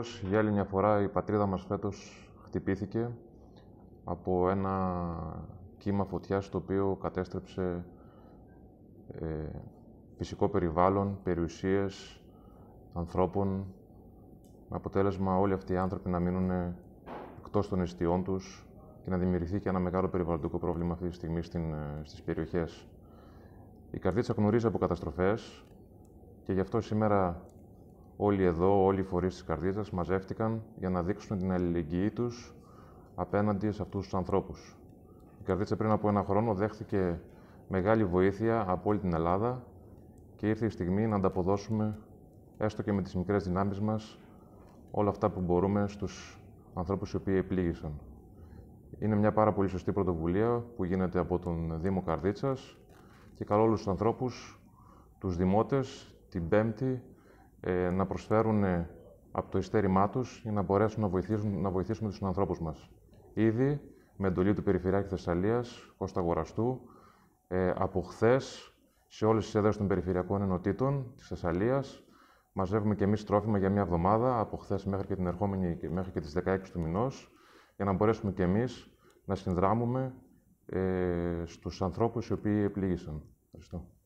Δυστυχώς, για άλλη μια φορά, η πατρίδα μας φέτος χτυπήθηκε από ένα κύμα φωτιάς το οποίο κατέστρεψε ε, φυσικό περιβάλλον, περιουσίες ανθρώπων, με αποτέλεσμα όλοι αυτοί οι άνθρωποι να μείνουν εκτός των εστιών τους και να δημιουργηθεί και ένα μεγάλο περιβαλλοντικό πρόβλημα αυτή τη στιγμή στην, ε, στις περιοχές. Η Καρδίτσα γνωρίζει από καταστροφές και γι' αυτό σήμερα Όλοι εδώ, όλοι οι φορείς της καρδίτσα μαζεύτηκαν για να δείξουν την αλληλεγγύη τους απέναντι σε αυτούς τους ανθρώπους. Η καρδίτσα πριν από ένα χρόνο δέχθηκε μεγάλη βοήθεια από όλη την Ελλάδα και ήρθε η στιγμή να ανταποδώσουμε, έστω και με τις μικρές δυνάμεις μας, όλα αυτά που μπορούμε στους ανθρώπους οι οποίοι επλήγησαν. Είναι μια πάρα πολύ σωστή πρωτοβουλία που γίνεται από τον Δήμο Καρδίτσας και καλώ όλους τους ανθρώπους, τους δημότες, την Πέμπτη ε, να προσφέρουν από το ειστέρημά τους για να μπορέσουν να βοηθήσουν, να βοηθήσουμε τους ανθρώπους μας. Ήδη με εντολή του Περιφερειάρχη Θεσσαλίας, Κώστα αγοραστού, ε, από χθες σε όλες τις έδρες των Περιφερειακών Ενωτήτων της Θεσσαλίας. Μαζεύουμε και εμείς τρόφιμα για μια εβδομάδα, από χθες μέχρι και την ερχόμενη, μέχρι και τις 16 του μηνός, για να μπορέσουμε και εμείς να συνδράμουμε ε, στους ανθρώπους οι οποίοι επλήγησαν. Ευχαριστώ.